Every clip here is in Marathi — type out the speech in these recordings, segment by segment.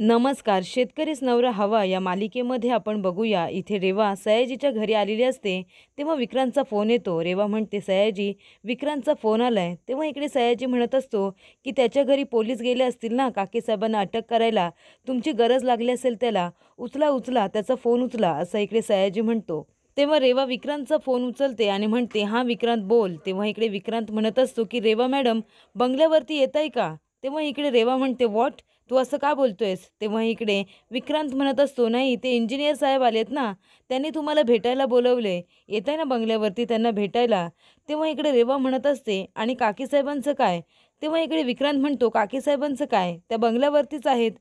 नमस्कार शेतकरीच नवरा हवा या मालिकेमध्ये आपण बघूया इथे रेवा सयाजीच्या घरी आलेली असते तेव्हा विक्रांतचा फोन येतो रेवा म्हणते सयाजी विक्रांतचा फोन आलाय तेव्हा इकडे सयाजी म्हणत असतो की त्याच्या घरी पोलीस गेले असतील ना काकीसाहेबांना अटक करायला तुमची गरज लागली असेल त्याला उचला उचला त्याचा फोन उचला असं इकडे सयाजी म्हणतो तेव्हा रेवा विक्रांतचा फोन उचलते आणि म्हणते हां विक्रांत बोल तेव्हा इकडे विक्रांत म्हणत असतो की रेवा मॅडम बंगल्यावरती येत आहे का तेव्हा इकडे रेवा म्हणते वॉट तू असं का बोलतोयस तेव्हा इकडे विक्रांत म्हणत असतो नाही ते इंजिनियर साहेब आलेत ना त्यांनी तुम्हाला भेटायला बोलवले येत आहे ना बंगल्यावरती त्यांना भेटायला तेव्हा इकडे रेवा म्हणत असते आणि काकीसाहेबांचं काय तेव्हा इकडे विक्रांत म्हणतो काकीसाहेबांचं काय त्या बंगल्यावरतीच आहेत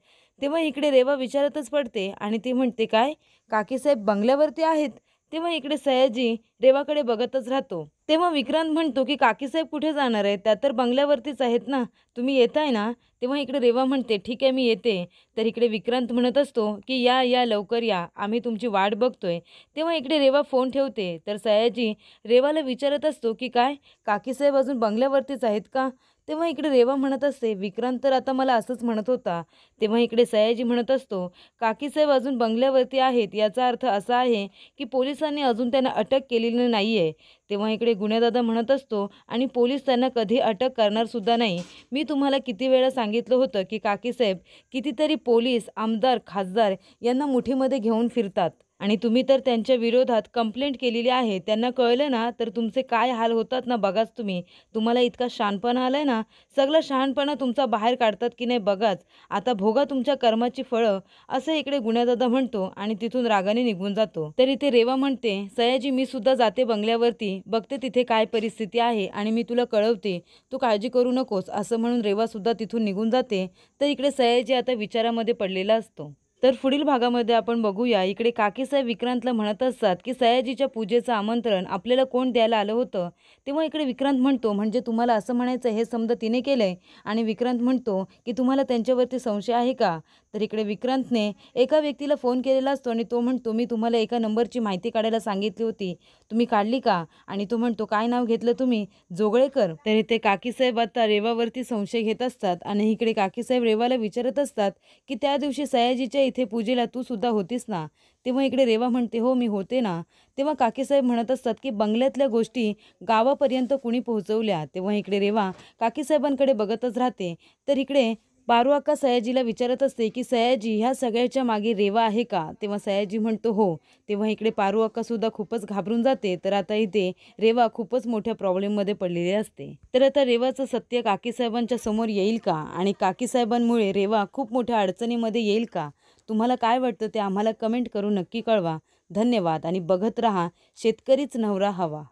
तेव्हा इकडे रेवा विचारतच पडते आणि ती म्हणते काय काकीसाहेब बंगल्यावरती आहेत तेव्हा इकडे सयाजी रेवाकडे बघतच राहतो तेव्हा विक्रांत म्हणतो की काकीसाहेब कुठे जाणार आहेत त्या तर बंगल्यावरतीच आहेत ना तुम्ही येत आहे ना तेव्हा इकडे रेवा म्हणते ठीक आहे मी येते तर इकडे विक्रांत म्हणत असतो की या या लवकर या आम्ही तुमची वाट बघतोय तेव्हा इकडे रेवा फोन ठेवते तर सयाजी रेवाला विचारत असतो की काय काकीसाहेब अजून बंगल्यावरतीच आहेत का तेव्हा इकडे रेवा म्हणत असते विक्रांत तर आता मला असंच म्हणत होता तेव्हा इकडे सयाजी म्हणत असतो काकीसाहेब अजून बंगल्यावरती आहेत याचा अर्थ असा आहे की पोलिसांनी अजून त्यांना अटक केलेली नाही आहे तेव्हा इकडे गुन्हेदादा म्हणत असतो आणि पोलीस त्यांना कधी अटक करणारसुद्धा नाही मी तुम्हाला किती वेळा सांगितलं होतं की काकीसाहेब कितीतरी पोलीस आमदार खासदार यांना मुठीमध्ये घेऊन फिरतात आणि तुम्ही तर त्यांच्या विरोधात कंप्लेंट केलेली आहे त्यांना कळलं ना तर तुमचे काय हाल होतात ना बघाच तुम्ही तुम्हाला इतका शहाणपणा आलाय ना सगळं शहाणपणा तुमचा बाहेर काढतात की नाही बघाच आता भोगा तुमच्या कर्माची फळं असं इकडे गुण्यादादा म्हणतो आणि तिथून रागाने निघून जातो तर इथे रेवा म्हणते सयाजी मी सुद्धा जाते बंगल्यावरती बघते तिथे काय परिस्थिती आहे आणि मी तुला कळवते तू काळजी करू नकोस असं म्हणून रेवासुद्धा तिथून निघून जाते तर इकडे सयाजी आता विचारामध्ये पडलेला असतो तर पुढील भागामध्ये आपण बघूया इकडे काकीसाहेब विक्रांतला म्हणत असतात की सयाजीच्या पूजेचं आमंत्रण आपल्याला कोण द्यायला आलं होतं तेव्हा इकडे विक्रांत म्हणतो म्हणजे तुम्हाला असं म्हणायचं हे समजा तिने केलं आहे आणि विक्रांत म्हणतो की तुम्हाला त्यांच्यावरती संशय आहे का तर इकडे विक्रांतने एका व्यक्तीला फोन केलेला असतो आणि तो म्हणतो मी तुम्हाला एका नंबरची माहिती काढायला सांगितली होती तुम्ही काढली का आणि तो म्हणतो काय नाव घेतलं तुम्ही जोगळेकर तर इथे काकीसाहेब आता रेवावरती संशय घेत असतात आणि इकडे काकीसाहेब रेवाला विचारत असतात की त्या दिवशी सयाजीच्या इथे पूजेला तू सुद्धा होतीस ना तेव्हा इकडे रेवा म्हणते हो मी होते ना तेव्हा काकीसाहेब म्हणत असतात की बंगल्यातल्या गोष्टी गावापर्यंत कुणी पोहोचवल्या तेव्हा इकडे रेवा काकीसाहेबांकडे बघतच राहते तर इकडे पारू सयाजीला विचारत असते की सयाजी ह्या सगळ्याच्या मागे रेवा आहे का तेव्हा सयाजी म्हणतो हो तेव्हा इकडे पारू अक्कासुद्धा खूपच घाबरून जाते तर आता इथे रेवा खूपच मोठ्या प्रॉब्लेममध्ये पडलेली असते तर आता रेवाचं सत्य काकीसाहेबांच्या समोर येईल का आणि काकीसाहेबांमुळे रेवा खूप मोठ्या अडचणीमध्ये येईल का तुम्हाला काय वाटतं ते आम्हाला कमेंट करून नक्की कळवा धन्यवाद आणि बघत रहा शेतकरीच नवरा हवा